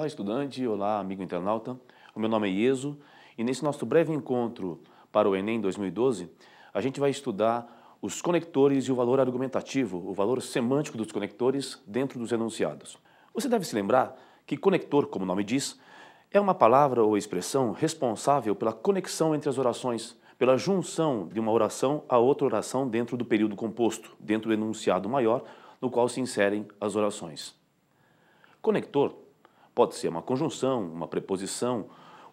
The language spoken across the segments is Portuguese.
Olá, estudante, olá, amigo internauta. O meu nome é Ieso e nesse nosso breve encontro para o Enem 2012, a gente vai estudar os conectores e o valor argumentativo, o valor semântico dos conectores dentro dos enunciados. Você deve se lembrar que conector, como o nome diz, é uma palavra ou expressão responsável pela conexão entre as orações, pela junção de uma oração a outra oração dentro do período composto, dentro do enunciado maior, no qual se inserem as orações. Conector Pode ser uma conjunção, uma preposição,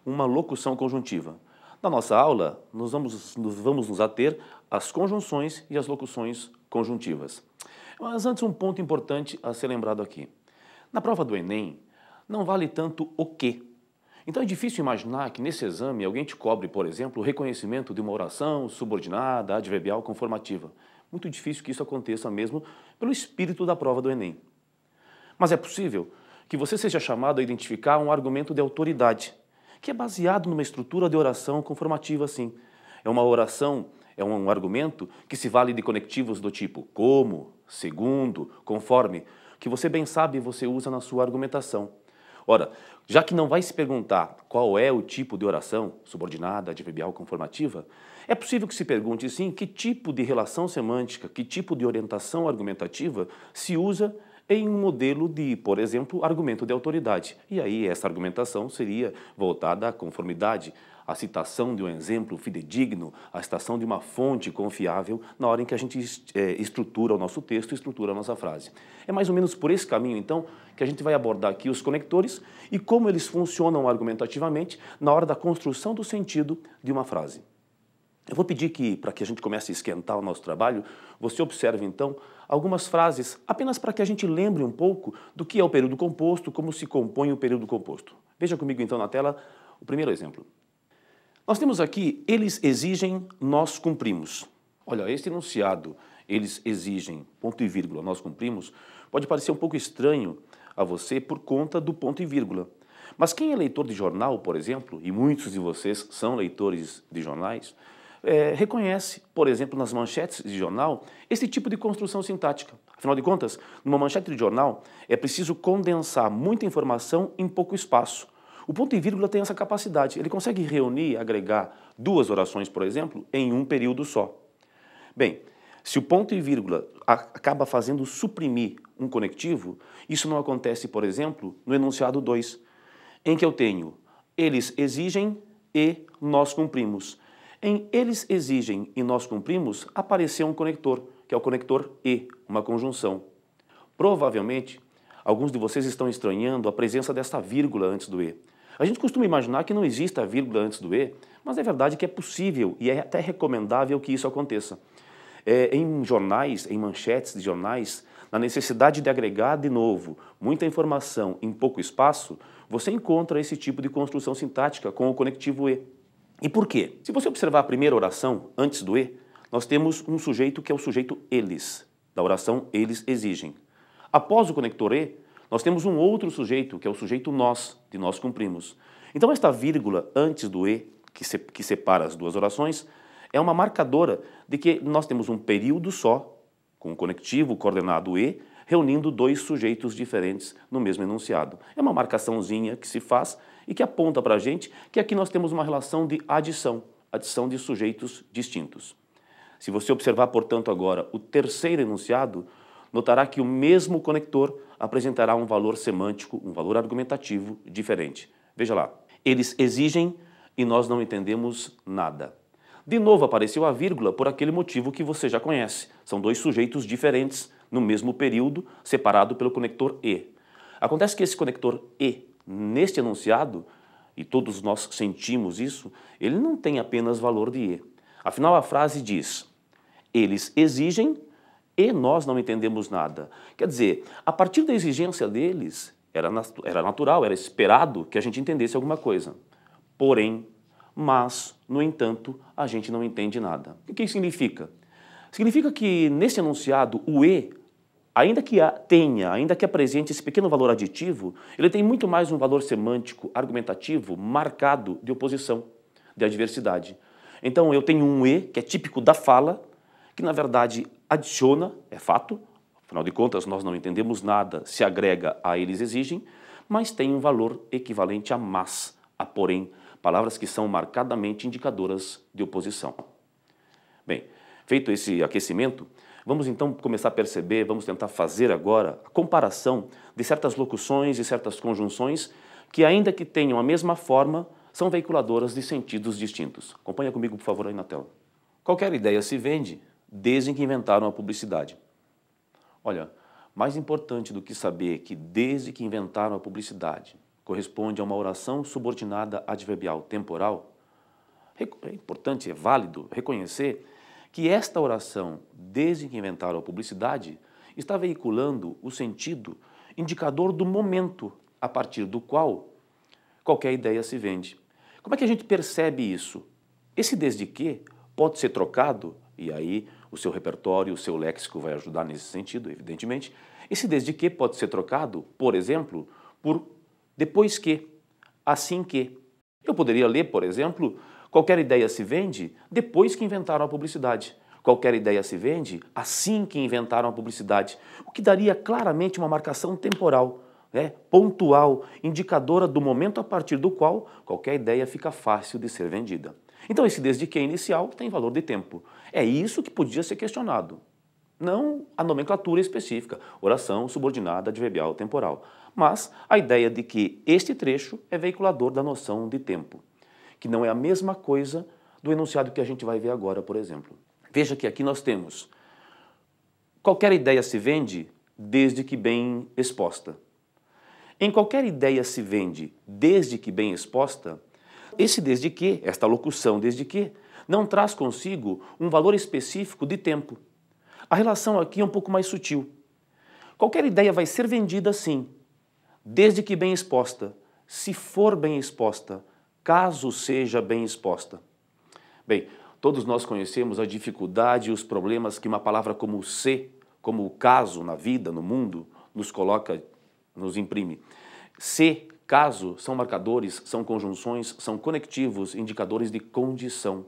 uma locução conjuntiva. Na nossa aula, nós vamos, nos vamos nos ater às conjunções e às locuções conjuntivas. Mas antes, um ponto importante a ser lembrado aqui. Na prova do Enem, não vale tanto o que. Então é difícil imaginar que nesse exame alguém te cobre, por exemplo, o reconhecimento de uma oração subordinada, adverbial, conformativa. Muito difícil que isso aconteça mesmo pelo espírito da prova do Enem. Mas é possível que você seja chamado a identificar um argumento de autoridade, que é baseado numa estrutura de oração conformativa assim. É uma oração, é um argumento que se vale de conectivos do tipo como, segundo, conforme, que você bem sabe você usa na sua argumentação. Ora, já que não vai se perguntar qual é o tipo de oração, subordinada, adverbial, conformativa, é possível que se pergunte sim que tipo de relação semântica, que tipo de orientação argumentativa se usa em um modelo de, por exemplo, argumento de autoridade. E aí essa argumentação seria voltada à conformidade, à citação de um exemplo fidedigno, à citação de uma fonte confiável na hora em que a gente é, estrutura o nosso texto, estrutura a nossa frase. É mais ou menos por esse caminho, então, que a gente vai abordar aqui os conectores e como eles funcionam argumentativamente na hora da construção do sentido de uma frase. Eu vou pedir que, para que a gente comece a esquentar o nosso trabalho, você observe então algumas frases apenas para que a gente lembre um pouco do que é o período composto, como se compõe o período composto. Veja comigo então na tela o primeiro exemplo. Nós temos aqui eles exigem, nós cumprimos. Olha, este enunciado, eles exigem, ponto e vírgula, nós cumprimos, pode parecer um pouco estranho a você por conta do ponto e vírgula. Mas quem é leitor de jornal, por exemplo, e muitos de vocês são leitores de jornais, é, reconhece, por exemplo, nas manchetes de jornal, esse tipo de construção sintática. Afinal de contas, numa manchete de jornal, é preciso condensar muita informação em pouco espaço. O ponto e vírgula tem essa capacidade. Ele consegue reunir, agregar duas orações, por exemplo, em um período só. Bem, se o ponto e vírgula acaba fazendo suprimir um conectivo, isso não acontece, por exemplo, no enunciado 2, em que eu tenho eles exigem e nós cumprimos. Em Eles exigem e nós cumprimos apareceu um conector, que é o conector E, uma conjunção. Provavelmente, alguns de vocês estão estranhando a presença desta vírgula antes do E. A gente costuma imaginar que não exista a vírgula antes do E, mas é verdade que é possível e é até recomendável que isso aconteça. É, em jornais, em manchetes de jornais, na necessidade de agregar de novo muita informação em pouco espaço, você encontra esse tipo de construção sintática com o conectivo E. E por quê? Se você observar a primeira oração, antes do E, nós temos um sujeito que é o sujeito eles. Da oração, eles exigem. Após o conector E, nós temos um outro sujeito, que é o sujeito nós, de nós cumprimos. Então, esta vírgula antes do E, que, se, que separa as duas orações, é uma marcadora de que nós temos um período só, com o conectivo coordenado E, reunindo dois sujeitos diferentes no mesmo enunciado. É uma marcaçãozinha que se faz e que aponta para a gente que aqui nós temos uma relação de adição, adição de sujeitos distintos. Se você observar, portanto, agora o terceiro enunciado, notará que o mesmo conector apresentará um valor semântico, um valor argumentativo diferente. Veja lá, eles exigem e nós não entendemos nada. De novo apareceu a vírgula por aquele motivo que você já conhece. São dois sujeitos diferentes no mesmo período, separado pelo conector E. Acontece que esse conector E, neste enunciado, e todos nós sentimos isso, ele não tem apenas valor de E. Afinal, a frase diz: eles exigem e nós não entendemos nada. Quer dizer, a partir da exigência deles, era, era natural, era esperado que a gente entendesse alguma coisa. Porém, mas, no entanto, a gente não entende nada. O que significa? Significa que nesse enunciado, o E ainda que tenha, ainda que apresente esse pequeno valor aditivo, ele tem muito mais um valor semântico, argumentativo, marcado de oposição, de adversidade. Então eu tenho um E, que é típico da fala, que na verdade adiciona, é fato, afinal de contas nós não entendemos nada, se agrega a eles exigem, mas tem um valor equivalente a mas, a porém, palavras que são marcadamente indicadoras de oposição. Bem, feito esse aquecimento, Vamos então começar a perceber, vamos tentar fazer agora a comparação de certas locuções e certas conjunções que, ainda que tenham a mesma forma, são veiculadoras de sentidos distintos. Acompanha comigo, por favor, aí na tela. Qualquer ideia se vende desde que inventaram a publicidade. Olha, mais importante do que saber que desde que inventaram a publicidade corresponde a uma oração subordinada adverbial temporal, é importante, é válido reconhecer que esta oração, desde que inventaram a publicidade, está veiculando o sentido indicador do momento a partir do qual qualquer ideia se vende. Como é que a gente percebe isso? Esse desde que pode ser trocado, e aí o seu repertório, o seu léxico vai ajudar nesse sentido, evidentemente. Esse desde que pode ser trocado, por exemplo, por depois que, assim que. Eu poderia ler, por exemplo, Qualquer ideia se vende depois que inventaram a publicidade. Qualquer ideia se vende assim que inventaram a publicidade, o que daria claramente uma marcação temporal, né? pontual, indicadora do momento a partir do qual qualquer ideia fica fácil de ser vendida. Então, esse desde que inicial tem valor de tempo. É isso que podia ser questionado. Não a nomenclatura específica, oração subordinada adverbial temporal, mas a ideia de que este trecho é veiculador da noção de tempo que não é a mesma coisa do enunciado que a gente vai ver agora, por exemplo. Veja que aqui nós temos qualquer ideia se vende desde que bem exposta. Em qualquer ideia se vende desde que bem exposta, esse desde que, esta locução desde que, não traz consigo um valor específico de tempo. A relação aqui é um pouco mais sutil. Qualquer ideia vai ser vendida sim, desde que bem exposta. Se for bem exposta, caso seja bem exposta. Bem, todos nós conhecemos a dificuldade e os problemas que uma palavra como se, como o caso na vida, no mundo, nos coloca, nos imprime. Se, caso, são marcadores, são conjunções, são conectivos, indicadores de condição.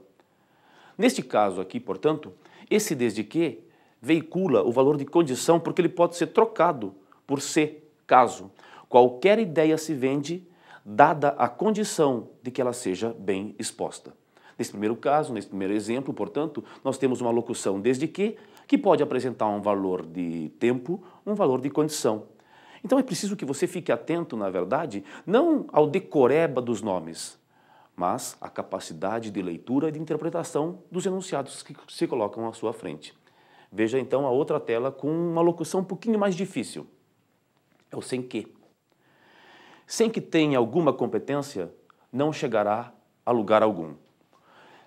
Neste caso aqui, portanto, esse desde que veicula o valor de condição porque ele pode ser trocado por se, caso. Qualquer ideia se vende dada a condição de que ela seja bem exposta. Nesse primeiro caso, nesse primeiro exemplo, portanto, nós temos uma locução desde que, que pode apresentar um valor de tempo, um valor de condição. Então é preciso que você fique atento, na verdade, não ao decoreba dos nomes, mas à capacidade de leitura e de interpretação dos enunciados que se colocam à sua frente. Veja então a outra tela com uma locução um pouquinho mais difícil. É o sem que. Sem que tenha alguma competência, não chegará a lugar algum.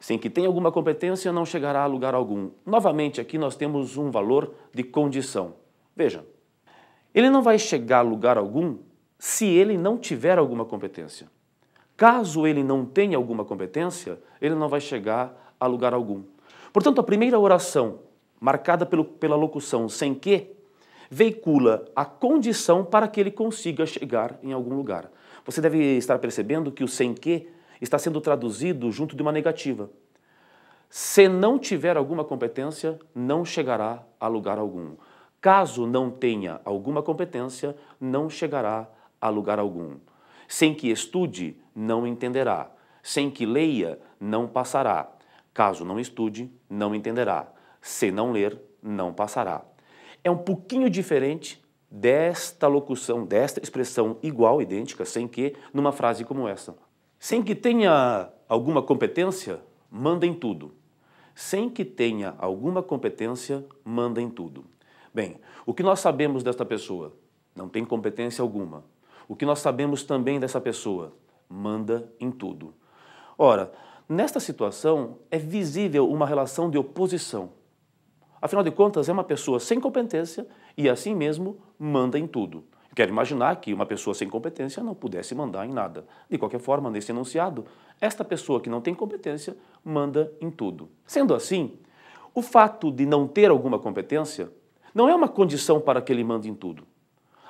Sem que tenha alguma competência, não chegará a lugar algum. Novamente, aqui nós temos um valor de condição. Veja, ele não vai chegar a lugar algum se ele não tiver alguma competência. Caso ele não tenha alguma competência, ele não vai chegar a lugar algum. Portanto, a primeira oração, marcada pelo, pela locução sem que, veicula a condição para que ele consiga chegar em algum lugar. Você deve estar percebendo que o sem que está sendo traduzido junto de uma negativa. Se não tiver alguma competência, não chegará a lugar algum. Caso não tenha alguma competência, não chegará a lugar algum. Sem que estude, não entenderá. Sem que leia, não passará. Caso não estude, não entenderá. Se não ler, não passará é um pouquinho diferente desta locução, desta expressão igual, idêntica, sem que, numa frase como essa. Sem que tenha alguma competência, mandem tudo. Sem que tenha alguma competência, mandem tudo. Bem, o que nós sabemos desta pessoa? Não tem competência alguma. O que nós sabemos também dessa pessoa? Manda em tudo. Ora, nesta situação é visível uma relação de oposição. Afinal de contas, é uma pessoa sem competência e, assim mesmo, manda em tudo. quero imaginar que uma pessoa sem competência não pudesse mandar em nada. De qualquer forma, nesse enunciado, esta pessoa que não tem competência manda em tudo. Sendo assim, o fato de não ter alguma competência não é uma condição para que ele mande em tudo.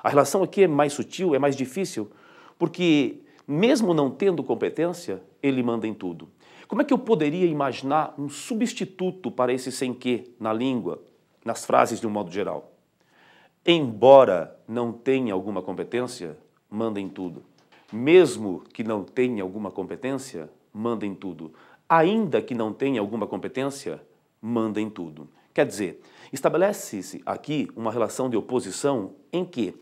A relação aqui é mais sutil, é mais difícil, porque mesmo não tendo competência, ele manda em tudo. Como é que eu poderia imaginar um substituto para esse sem que na língua, nas frases de um modo geral? Embora não tenha alguma competência, mandem tudo. Mesmo que não tenha alguma competência, mandem tudo. Ainda que não tenha alguma competência, mandem tudo. Quer dizer, estabelece-se aqui uma relação de oposição em que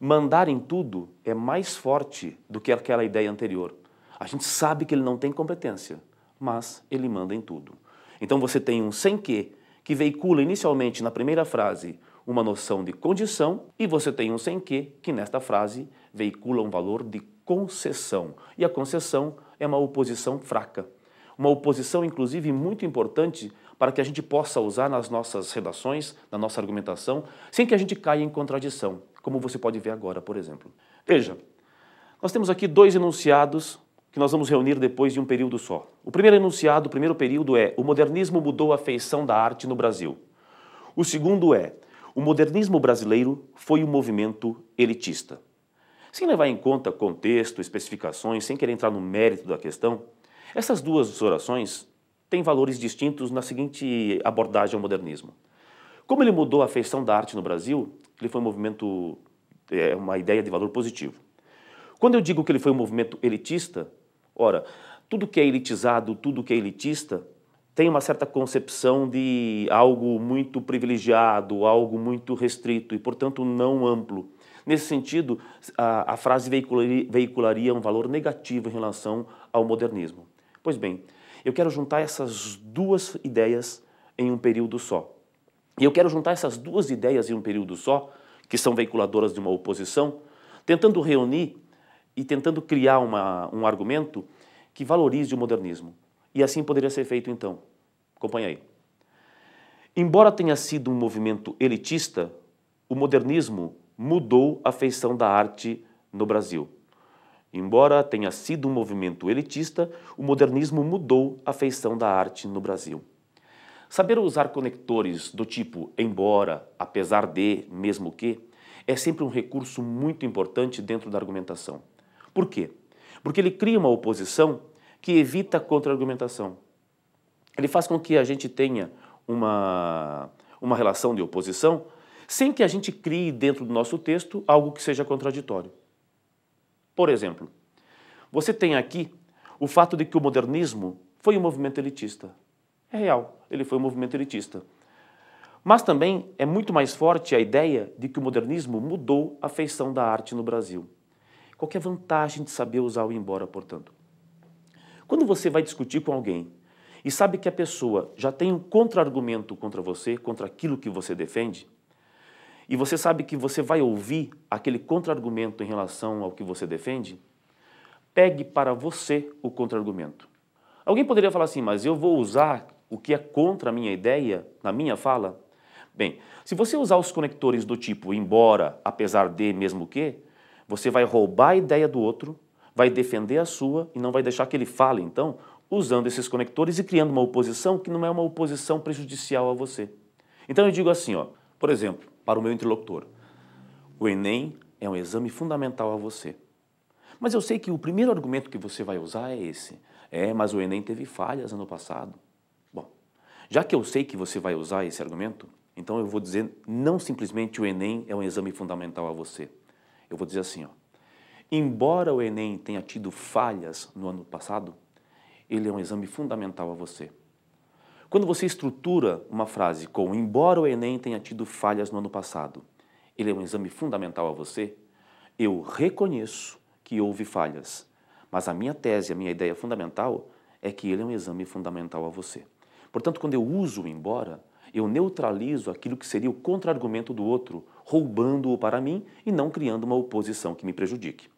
mandar em tudo é mais forte do que aquela ideia anterior. A gente sabe que ele não tem competência, mas ele manda em tudo. Então você tem um sem que, que veicula inicialmente na primeira frase uma noção de condição, e você tem um sem que, que nesta frase veicula um valor de concessão. E a concessão é uma oposição fraca. Uma oposição, inclusive, muito importante para que a gente possa usar nas nossas redações, na nossa argumentação, sem que a gente caia em contradição, como você pode ver agora, por exemplo. Veja, nós temos aqui dois enunciados que nós vamos reunir depois de um período só. O primeiro enunciado, o primeiro período é: o modernismo mudou a feição da arte no Brasil. O segundo é: o modernismo brasileiro foi um movimento elitista. Sem levar em conta contexto, especificações, sem querer entrar no mérito da questão, essas duas orações têm valores distintos na seguinte abordagem ao modernismo. Como ele mudou a feição da arte no Brasil, ele foi um movimento, é uma ideia de valor positivo. Quando eu digo que ele foi um movimento elitista, Ora, tudo que é elitizado, tudo que é elitista, tem uma certa concepção de algo muito privilegiado, algo muito restrito e, portanto, não amplo. Nesse sentido, a, a frase veicularia, veicularia um valor negativo em relação ao modernismo. Pois bem, eu quero juntar essas duas ideias em um período só. E eu quero juntar essas duas ideias em um período só, que são veiculadoras de uma oposição, tentando reunir e tentando criar uma, um argumento que valorize o modernismo. E assim poderia ser feito então. Acompanha aí. Embora tenha sido um movimento elitista, o modernismo mudou a feição da arte no Brasil. Embora tenha sido um movimento elitista, o modernismo mudou a feição da arte no Brasil. Saber usar conectores do tipo embora, apesar de, mesmo que, é sempre um recurso muito importante dentro da argumentação. Por quê? Porque ele cria uma oposição que evita a contra-argumentação. Ele faz com que a gente tenha uma, uma relação de oposição sem que a gente crie dentro do nosso texto algo que seja contraditório. Por exemplo, você tem aqui o fato de que o modernismo foi um movimento elitista. É real, ele foi um movimento elitista. Mas também é muito mais forte a ideia de que o modernismo mudou a feição da arte no Brasil. Qual é a vantagem de saber usar o embora, portanto? Quando você vai discutir com alguém e sabe que a pessoa já tem um contra-argumento contra você, contra aquilo que você defende, e você sabe que você vai ouvir aquele contra-argumento em relação ao que você defende, pegue para você o contra-argumento. Alguém poderia falar assim, mas eu vou usar o que é contra a minha ideia na minha fala? Bem, se você usar os conectores do tipo embora, apesar de, mesmo que, você vai roubar a ideia do outro, vai defender a sua e não vai deixar que ele fale, então, usando esses conectores e criando uma oposição que não é uma oposição prejudicial a você. Então eu digo assim, ó, por exemplo, para o meu interlocutor, o Enem é um exame fundamental a você. Mas eu sei que o primeiro argumento que você vai usar é esse. É, mas o Enem teve falhas ano passado. Bom, já que eu sei que você vai usar esse argumento, então eu vou dizer não simplesmente o Enem é um exame fundamental a você. Eu vou dizer assim, ó. Embora o Enem tenha tido falhas no ano passado, ele é um exame fundamental a você. Quando você estrutura uma frase com embora o Enem tenha tido falhas no ano passado, ele é um exame fundamental a você, eu reconheço que houve falhas, mas a minha tese, a minha ideia fundamental é que ele é um exame fundamental a você. Portanto, quando eu uso o embora, eu neutralizo aquilo que seria o contra-argumento do outro roubando-o para mim e não criando uma oposição que me prejudique.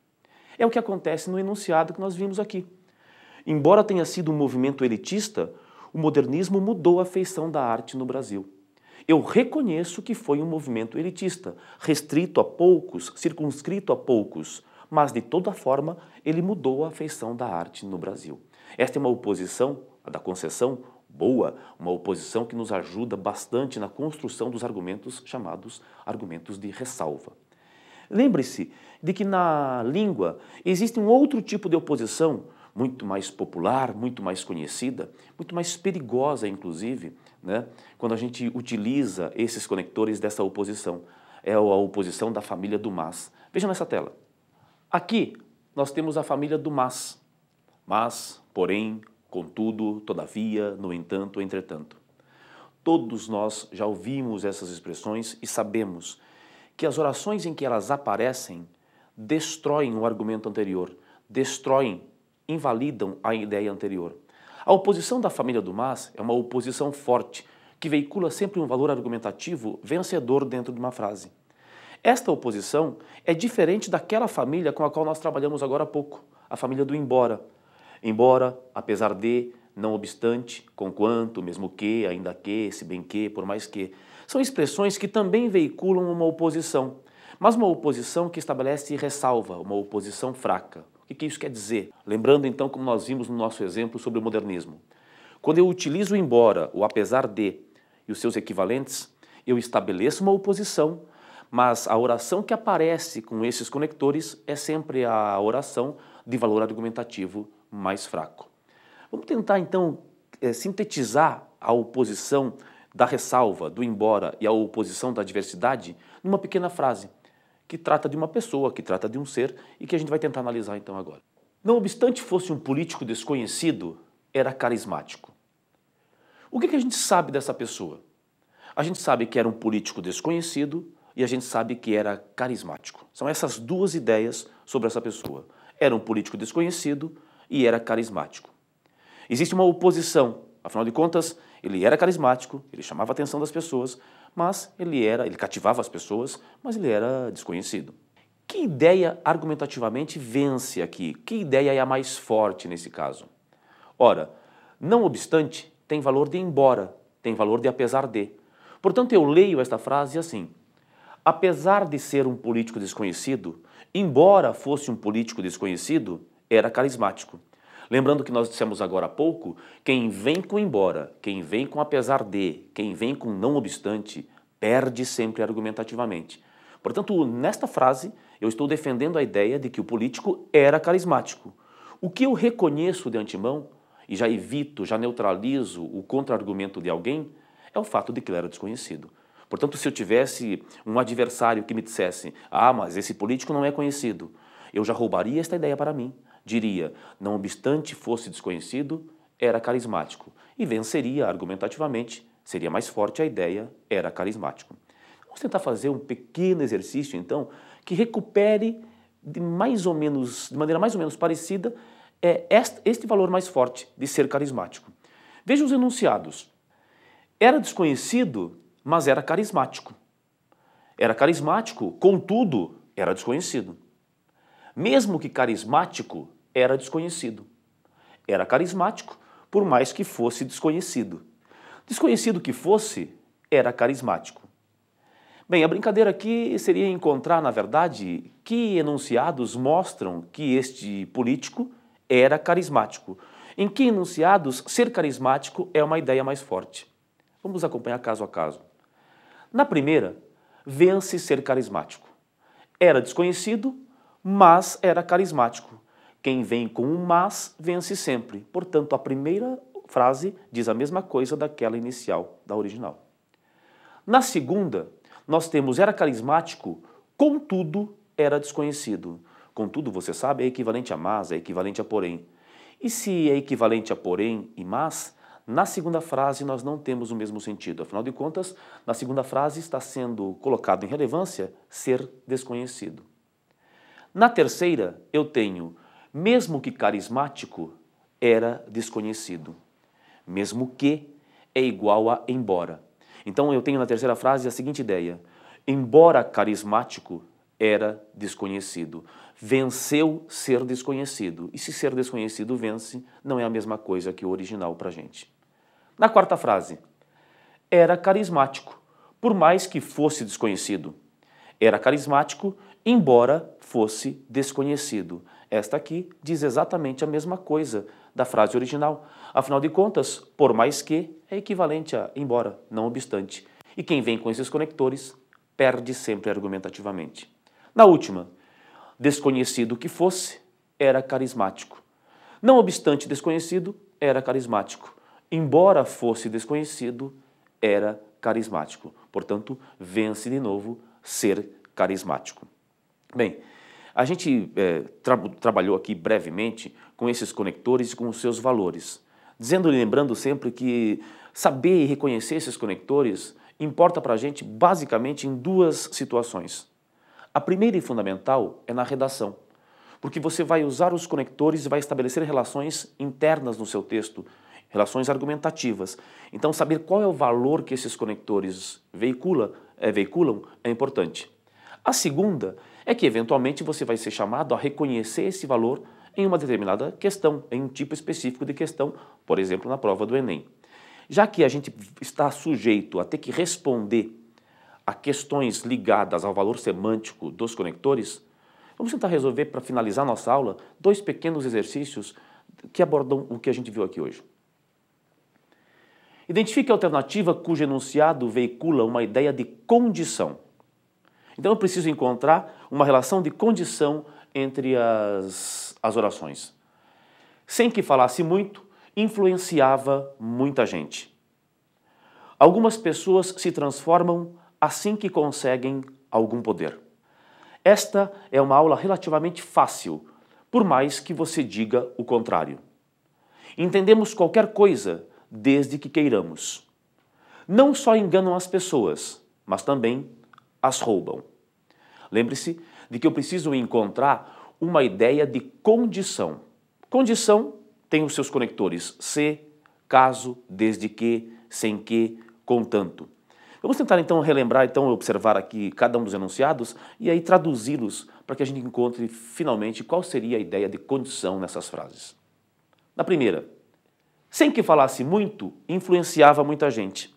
É o que acontece no enunciado que nós vimos aqui. Embora tenha sido um movimento elitista, o modernismo mudou a feição da arte no Brasil. Eu reconheço que foi um movimento elitista, restrito a poucos, circunscrito a poucos, mas de toda forma ele mudou a feição da arte no Brasil. Esta é uma oposição, a da concessão, boa, uma oposição que nos ajuda bastante na construção dos argumentos chamados argumentos de ressalva. Lembre-se de que na língua existe um outro tipo de oposição, muito mais popular, muito mais conhecida, muito mais perigosa, inclusive, né, quando a gente utiliza esses conectores dessa oposição. É a oposição da família do mas. Veja nessa tela. Aqui nós temos a família do mas. Mas, porém, Contudo, todavia, no entanto, entretanto. Todos nós já ouvimos essas expressões e sabemos que as orações em que elas aparecem destroem o argumento anterior, destroem, invalidam a ideia anterior. A oposição da família do Mas é uma oposição forte, que veicula sempre um valor argumentativo vencedor dentro de uma frase. Esta oposição é diferente daquela família com a qual nós trabalhamos agora há pouco, a família do embora, Embora, apesar de, não obstante, conquanto, mesmo que, ainda que, se bem que, por mais que, são expressões que também veiculam uma oposição, mas uma oposição que estabelece e ressalva, uma oposição fraca. O que isso quer dizer? Lembrando então como nós vimos no nosso exemplo sobre o modernismo. Quando eu utilizo o embora, o apesar de e os seus equivalentes, eu estabeleço uma oposição, mas a oração que aparece com esses conectores é sempre a oração de valor argumentativo mais fraco. Vamos tentar então eh, sintetizar a oposição da ressalva, do embora e a oposição da diversidade numa pequena frase que trata de uma pessoa, que trata de um ser e que a gente vai tentar analisar então agora. Não obstante fosse um político desconhecido, era carismático. O que, que a gente sabe dessa pessoa? A gente sabe que era um político desconhecido e a gente sabe que era carismático. São essas duas ideias sobre essa pessoa. Era um político desconhecido e era carismático. Existe uma oposição, afinal de contas, ele era carismático, ele chamava a atenção das pessoas, mas ele era, ele cativava as pessoas, mas ele era desconhecido. Que ideia argumentativamente vence aqui? Que ideia é a mais forte nesse caso? Ora, não obstante, tem valor de embora, tem valor de apesar de. Portanto, eu leio esta frase assim: apesar de ser um político desconhecido, embora fosse um político desconhecido, era carismático. Lembrando que nós dissemos agora há pouco, quem vem com embora, quem vem com apesar de, quem vem com não obstante, perde sempre argumentativamente. Portanto, nesta frase, eu estou defendendo a ideia de que o político era carismático. O que eu reconheço de antemão, e já evito, já neutralizo o contra-argumento de alguém, é o fato de que ele era desconhecido. Portanto, se eu tivesse um adversário que me dissesse: ah, mas esse político não é conhecido, eu já roubaria esta ideia para mim diria, não obstante fosse desconhecido, era carismático e venceria argumentativamente, seria mais forte a ideia, era carismático. Vamos tentar fazer um pequeno exercício então que recupere de mais ou menos, de maneira mais ou menos parecida, é este valor mais forte de ser carismático. Veja os enunciados. Era desconhecido, mas era carismático. Era carismático, contudo, era desconhecido. Mesmo que carismático, era desconhecido. Era carismático, por mais que fosse desconhecido. Desconhecido que fosse, era carismático. Bem, a brincadeira aqui seria encontrar, na verdade, que enunciados mostram que este político era carismático. Em que enunciados ser carismático é uma ideia mais forte. Vamos acompanhar caso a caso. Na primeira, vence ser carismático. Era desconhecido, mas era carismático. Quem vem com um mas vence sempre. Portanto, a primeira frase diz a mesma coisa daquela inicial, da original. Na segunda, nós temos era carismático, contudo era desconhecido. Contudo, você sabe, é equivalente a mas, é equivalente a porém. E se é equivalente a porém e mas, na segunda frase nós não temos o mesmo sentido. Afinal de contas, na segunda frase está sendo colocado em relevância ser desconhecido. Na terceira, eu tenho mesmo que carismático, era desconhecido. Mesmo que é igual a embora. Então eu tenho na terceira frase a seguinte ideia: embora carismático, era desconhecido. Venceu ser desconhecido. E se ser desconhecido vence, não é a mesma coisa que o original para gente. Na quarta frase, era carismático, por mais que fosse desconhecido. Era carismático, embora fosse desconhecido. Esta aqui diz exatamente a mesma coisa da frase original. Afinal de contas, por mais que é equivalente a embora, não obstante. E quem vem com esses conectores perde sempre argumentativamente. Na última, desconhecido que fosse, era carismático. Não obstante desconhecido, era carismático. Embora fosse desconhecido, era carismático. Portanto, vence de novo ser carismático. Bem, a gente é, eh, tra trabalhou aqui brevemente com esses conectores e com os seus valores, dizendo e lembrando sempre que saber e reconhecer esses conectores importa para a gente basicamente em duas situações. A primeira e fundamental é na redação, porque você vai usar os conectores e vai estabelecer relações internas no seu texto, relações argumentativas. Então, saber qual é o valor que esses conectores veicula, é, veiculam é importante. A segunda é que, eventualmente, você vai ser chamado a reconhecer esse valor em uma determinada questão, em um tipo específico de questão, por exemplo, na prova do Enem. Já que a gente está sujeito a ter que responder a questões ligadas ao valor semântico dos conectores, vamos tentar resolver, para finalizar nossa aula, dois pequenos exercícios que abordam o que a gente viu aqui hoje. Identifique a alternativa cujo enunciado veicula uma ideia de condição. Então eu preciso encontrar uma relação de condição entre as, as orações. Sem que falasse muito, influenciava muita gente. Algumas pessoas se transformam assim que conseguem algum poder. Esta é uma aula relativamente fácil, por mais que você diga o contrário. Entendemos qualquer coisa desde que queiramos. Não só enganam as pessoas, mas também as roubam. Lembre-se de que eu preciso encontrar uma ideia de condição. Condição tem os seus conectores se, caso, desde que, sem que, contanto. Vamos tentar então relembrar, então observar aqui cada um dos enunciados e aí traduzi-los para que a gente encontre finalmente qual seria a ideia de condição nessas frases. Na primeira, sem que falasse muito, influenciava muita gente.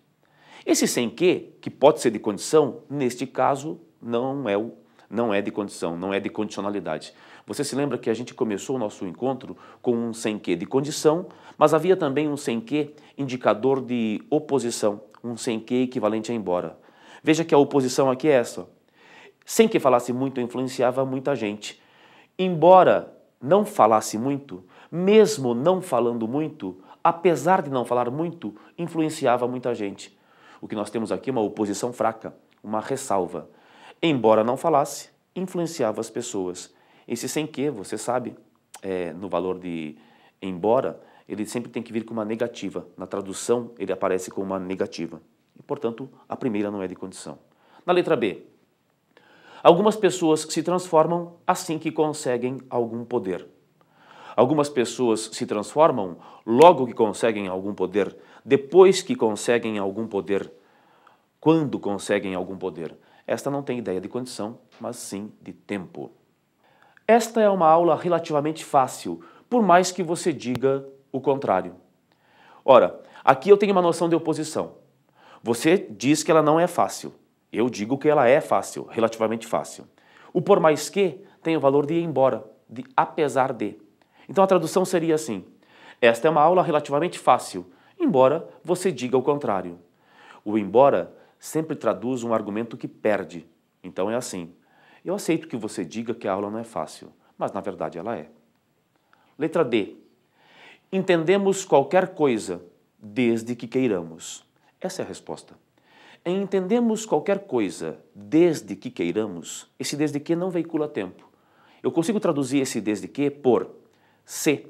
Esse sem que, que pode ser de condição, neste caso não é, o, não é de condição, não é de condicionalidade. Você se lembra que a gente começou o nosso encontro com um sem que de condição, mas havia também um sem que indicador de oposição, um sem que equivalente a embora. Veja que a oposição aqui é essa. Sem que falasse muito, influenciava muita gente. Embora não falasse muito, mesmo não falando muito, apesar de não falar muito, influenciava muita gente. O que nós temos aqui é uma oposição fraca, uma ressalva. Embora não falasse, influenciava as pessoas. Esse sem que, você sabe, é, no valor de embora, ele sempre tem que vir com uma negativa. Na tradução, ele aparece com uma negativa. E, portanto, a primeira não é de condição. Na letra B, algumas pessoas se transformam assim que conseguem algum poder. Algumas pessoas se transformam logo que conseguem algum poder, depois que conseguem algum poder, quando conseguem algum poder. Esta não tem ideia de condição, mas sim de tempo. Esta é uma aula relativamente fácil, por mais que você diga o contrário. Ora, aqui eu tenho uma noção de oposição. Você diz que ela não é fácil. Eu digo que ela é fácil, relativamente fácil. O por mais que tem o valor de ir embora, de apesar de. Então a tradução seria assim: Esta é uma aula relativamente fácil, embora você diga o contrário. O embora sempre traduz um argumento que perde. Então é assim: Eu aceito que você diga que a aula não é fácil, mas na verdade ela é. Letra D. Entendemos qualquer coisa desde que queiramos. Essa é a resposta. Em entendemos qualquer coisa desde que queiramos, esse desde que não veicula tempo. Eu consigo traduzir esse desde que por se.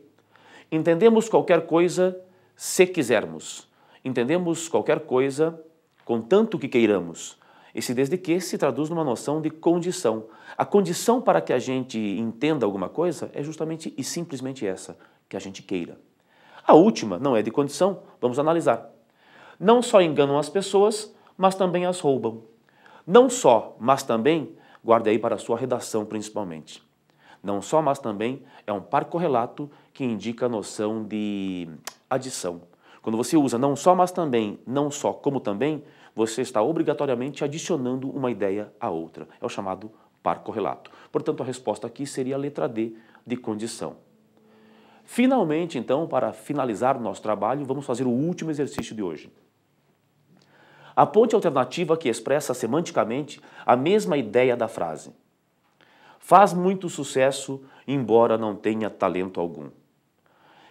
Entendemos qualquer coisa se quisermos. Entendemos qualquer coisa contanto que queiramos. Esse desde que se traduz numa noção de condição. A condição para que a gente entenda alguma coisa é justamente e simplesmente essa, que a gente queira. A última não é de condição, vamos analisar. Não só enganam as pessoas, mas também as roubam. Não só, mas também, guarde aí para a sua redação principalmente. Não só, mas também é um par correlato que indica a noção de adição. Quando você usa não só, mas também, não só, como também, você está obrigatoriamente adicionando uma ideia à outra. É o chamado par correlato. Portanto, a resposta aqui seria a letra D de condição. Finalmente, então, para finalizar o nosso trabalho, vamos fazer o último exercício de hoje. Aponte a alternativa que expressa semanticamente a mesma ideia da frase. Faz muito sucesso, embora não tenha talento algum.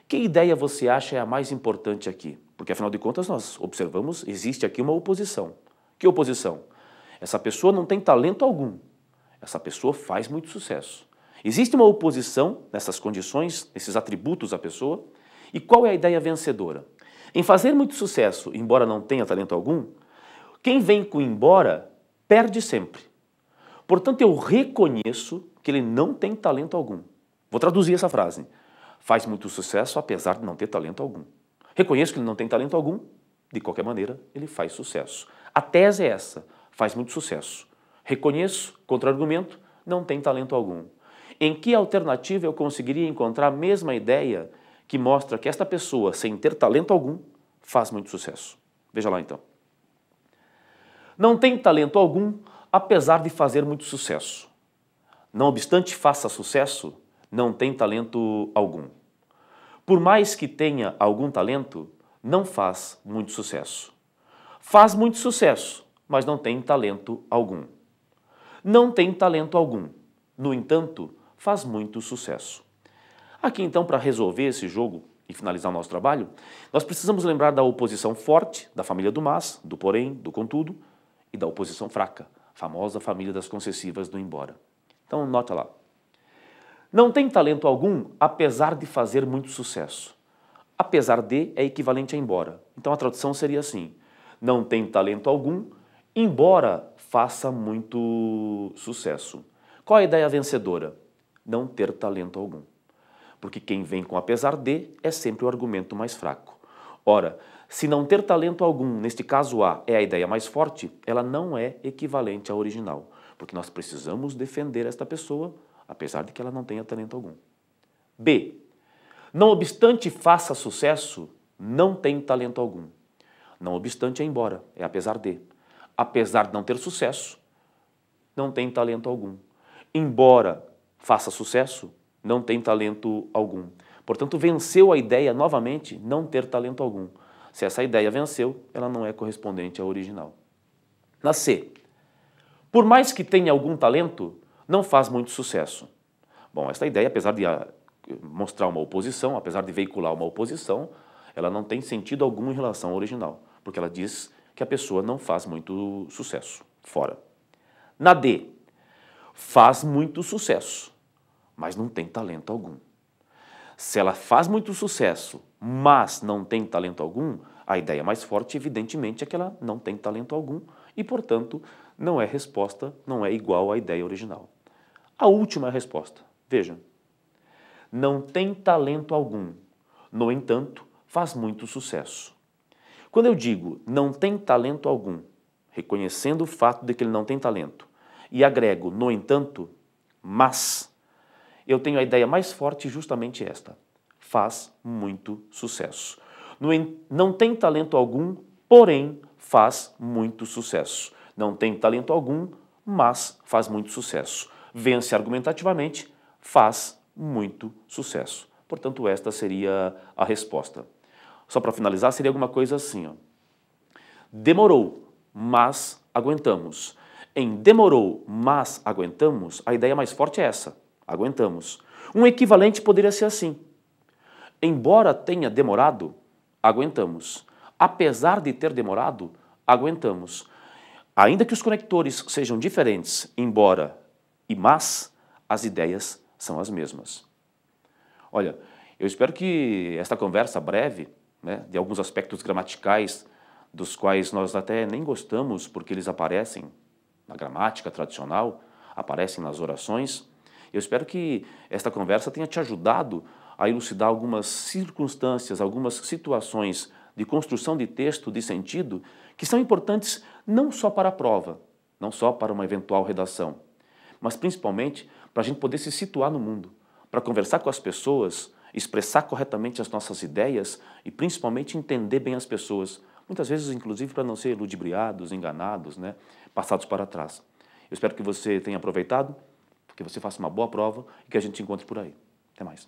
Que ideia você acha é a mais importante aqui? Porque afinal de contas nós observamos, existe aqui uma oposição. Que oposição? Essa pessoa não tem talento algum. Essa pessoa faz muito sucesso. Existe uma oposição nessas condições, nesses atributos da pessoa. E qual é a ideia vencedora? Em fazer muito sucesso, embora não tenha talento algum, quem vem com embora perde sempre. Portanto, eu reconheço que ele não tem talento algum. Vou traduzir essa frase. Faz muito sucesso apesar de não ter talento algum. Reconheço que ele não tem talento algum, de qualquer maneira, ele faz sucesso. A tese é essa: faz muito sucesso. Reconheço, contra-argumento, não tem talento algum. Em que alternativa eu conseguiria encontrar a mesma ideia que mostra que esta pessoa, sem ter talento algum, faz muito sucesso? Veja lá então. Não tem talento algum apesar de fazer muito sucesso. Não obstante faça sucesso, não tem talento algum. Por mais que tenha algum talento, não faz muito sucesso. Faz muito sucesso, mas não tem talento algum. Não tem talento algum. No entanto, faz muito sucesso. Aqui então, para resolver esse jogo e finalizar o nosso trabalho, nós precisamos lembrar da oposição forte, da família do mas, do porém, do contudo, e da oposição fraca, famosa família das concessivas do Embora. Então, nota lá. Não tem talento algum, apesar de fazer muito sucesso. Apesar de é equivalente a embora. Então a tradução seria assim: não tem talento algum, embora faça muito sucesso. Qual a ideia vencedora? Não ter talento algum. Porque quem vem com apesar de é sempre o argumento mais fraco. Ora, se não ter talento algum, neste caso A, é a ideia mais forte, ela não é equivalente à original, porque nós precisamos defender esta pessoa, apesar de que ela não tenha talento algum. B. Não obstante faça sucesso, não tem talento algum. Não obstante é embora, é apesar de. Apesar de não ter sucesso, não tem talento algum. Embora faça sucesso, não tem talento algum. Portanto, venceu a ideia novamente não ter talento algum. Se essa ideia venceu, ela não é correspondente à original. Na C, por mais que tenha algum talento, não faz muito sucesso. Bom, esta ideia, apesar de ah, mostrar uma oposição, apesar de veicular uma oposição, ela não tem sentido algum em relação ao original, porque ela diz que a pessoa não faz muito sucesso. Fora. Na D, faz muito sucesso, mas não tem talento algum. Se ela faz muito sucesso mas não tem talento algum, a ideia mais forte, evidentemente, é que ela não tem talento algum e, portanto, não é resposta, não é igual à ideia original. A última é resposta, vejam: não tem talento algum, no entanto, faz muito sucesso. Quando eu digo não tem talento algum, reconhecendo o fato de que ele não tem talento, e agrego, no entanto, mas, eu tenho a ideia mais forte justamente esta faz muito sucesso. Não tem talento algum, porém faz muito sucesso. Não tem talento algum, mas faz muito sucesso. Vence argumentativamente, faz muito sucesso. Portanto, esta seria a resposta. Só para finalizar, seria alguma coisa assim: ó. demorou, mas aguentamos. Em demorou, mas aguentamos, a ideia mais forte é essa: aguentamos. Um equivalente poderia ser assim: Embora tenha demorado, aguentamos. Apesar de ter demorado, aguentamos. Ainda que os conectores sejam diferentes, embora e mas, as ideias são as mesmas. Olha, eu espero que esta conversa breve, né, de alguns aspectos gramaticais, dos quais nós até nem gostamos porque eles aparecem na gramática tradicional, aparecem nas orações, eu espero que esta conversa tenha te ajudado a elucidar algumas circunstâncias, algumas situações de construção de texto, de sentido, que são importantes não só para a prova, não só para uma eventual redação, mas principalmente para a gente poder se situar no mundo, para conversar com as pessoas, expressar corretamente as nossas ideias e principalmente entender bem as pessoas, muitas vezes inclusive para não ser ludibriados, enganados, né, passados para trás. Eu espero que você tenha aproveitado, que você faça uma boa prova e que a gente se encontre por aí. Até mais.